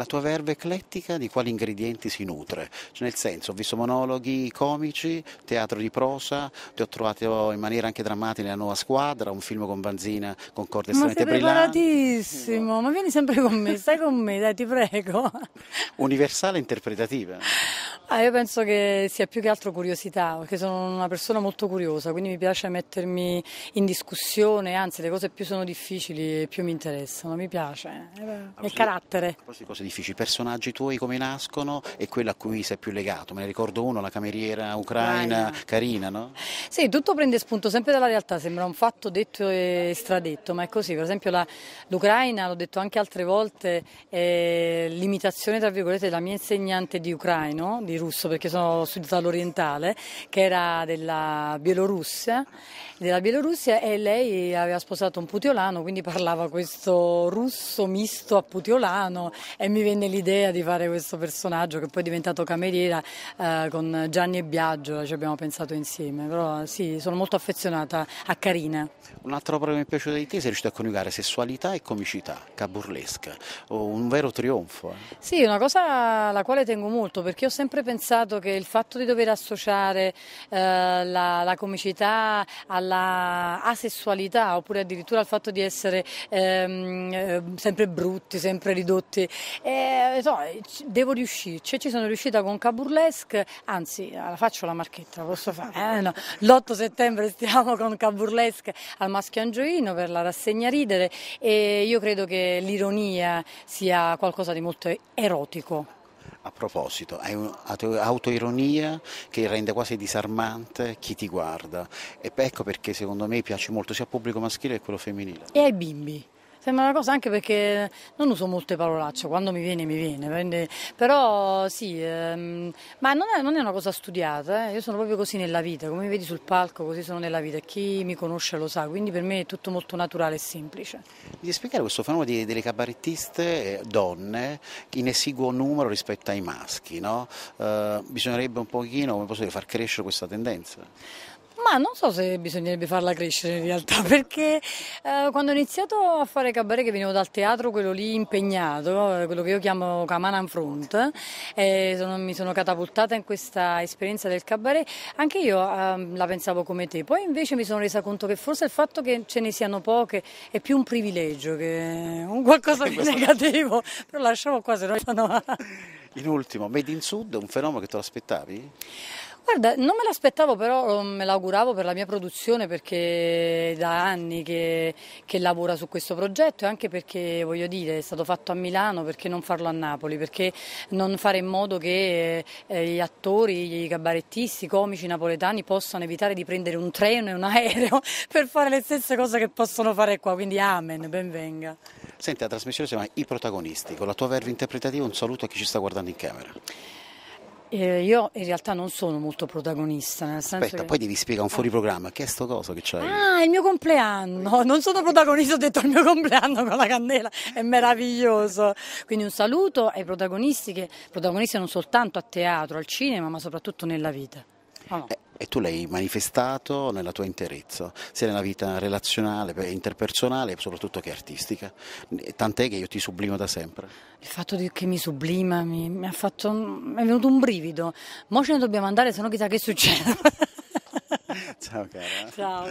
la tua verve eclettica di quali ingredienti si nutre? Cioè, nel senso, ho visto monologhi comici, teatro di prosa, ti ho trovato in maniera anche drammatica nella nuova squadra, un film con Vanzina con corde estremamente brillanti. Ma preparatissimo, ma vieni sempre con me, stai con me, dai, ti prego. Universale interpretativa. Ah, io penso che sia più che altro curiosità, perché sono una persona molto curiosa, quindi mi piace mettermi in discussione, anzi le cose più sono difficili più mi interessano, mi piace, eh, ah, è il carattere. A proposito di cose difficili, i personaggi tuoi come nascono e quello a cui sei più legato, me ne ricordo uno, la cameriera ucraina, Ucraina. carina, no? Sì, tutto prende spunto sempre dalla realtà, sembra un fatto detto e stradetto, ma è così, per esempio la, l'Ucraina, l'ho detto anche altre volte, è l'imitazione tra virgolette della mia insegnante di ucraino, di russo perché sono studiata all'orientale, che era della Bielorussia, della Bielorussia, e lei aveva sposato un putiolano, quindi parlava questo russo misto a putiolano e mi venne l'idea di fare questo personaggio che poi è diventato cameriera eh, con Gianni e Biagio, ci abbiamo pensato insieme, però sì, sono molto affezionata a Carina. Un'altra opera che mi è piaciuta di te sei riuscita a coniugare sessualità e comicità, caburlesca, un vero trionfo. Eh? Sì, una cosa alla quale tengo molto perché ho sempre pensato pensato che il fatto di dover associare eh, la, la, comicità alla asessualità oppure addirittura al fatto di essere ehm, eh, sempre brutti, sempre ridotti, eh, insomma, devo riuscirci. Ci sono riuscita con Caburlesque, anzi la faccio la marchetta, la posso fare. Eh, no. L'8 settembre stiamo con Caburlesque al Maschio Angioino per la rassegna Ridere e io credo che l'ironia sia qualcosa di molto erotico a proposito, hai un'autoironia che rende quasi disarmante chi ti guarda. E ecco perché secondo me piace molto sia al pubblico maschile che quello femminile. E ai bimbi? sembra una cosa anche perché non uso molte parolacce, quando mi viene mi viene, quindi, però sì, ehm, ma non è, non è, una cosa studiata, eh. io sono proprio così nella vita, come mi vedi sul palco così sono nella vita e chi mi conosce lo sa, quindi per me è tutto molto naturale e semplice. Devi spiegare questo fenomeno di, delle cabarettiste eh, donne in esiguo numero rispetto ai maschi, no? eh, bisognerebbe un pochino, come posso dire, far crescere questa tendenza? Ma non so se bisognerebbe farla crescere in realtà, perché eh, quando ho iniziato a fare cabaret che venivo dal teatro, quello lì impegnato, eh, quello che io chiamo Camanan Front, eh, sono, mi sono catapultata in questa esperienza del cabaret, anche io eh, la pensavo come te. Poi invece mi sono resa conto che forse il fatto che ce ne siano poche è più un privilegio che un qualcosa di negativo, però lasciamo qua, se no sono... In ultimo, Made in Sud è un fenomeno che te lo aspettavi? Guarda, non me l'aspettavo però me l'auguravo per la mia produzione perché da anni che, che, lavora su questo progetto e anche perché voglio dire è stato fatto a Milano perché non farlo a Napoli, perché non fare in modo che eh, gli attori, i cabarettisti, i comici napoletani possano evitare di prendere un treno e un aereo per fare le stesse cose che possono fare qua, quindi amen, benvenga. Senti, la trasmissione si chiama I protagonisti. Con la tua verve interpretativa un saluto a chi ci sta guardando in camera. Eh, io in realtà non sono molto protagonista. Nel senso Aspetta, che... poi devi spiegare un fuori eh. programma. Che è sto coso che c'hai? Ah, il mio compleanno. Non sono protagonista, ho detto il mio compleanno con la candela. È meraviglioso. Quindi un saluto ai protagonisti che protagonisti non soltanto a teatro, al cinema, ma soprattutto nella vita. Oh e tu l'hai manifestato nella tua interezza, sia nella vita relazionale, interpersonale e soprattutto che artistica. Eh, tant'è che io ti sublimo da sempre. Il fatto che mi sublima mi, mi, ha fatto, mi è venuto un brivido. Mo ce ne dobbiamo andare, se no chissà che succede. Ciao cara. Ciao.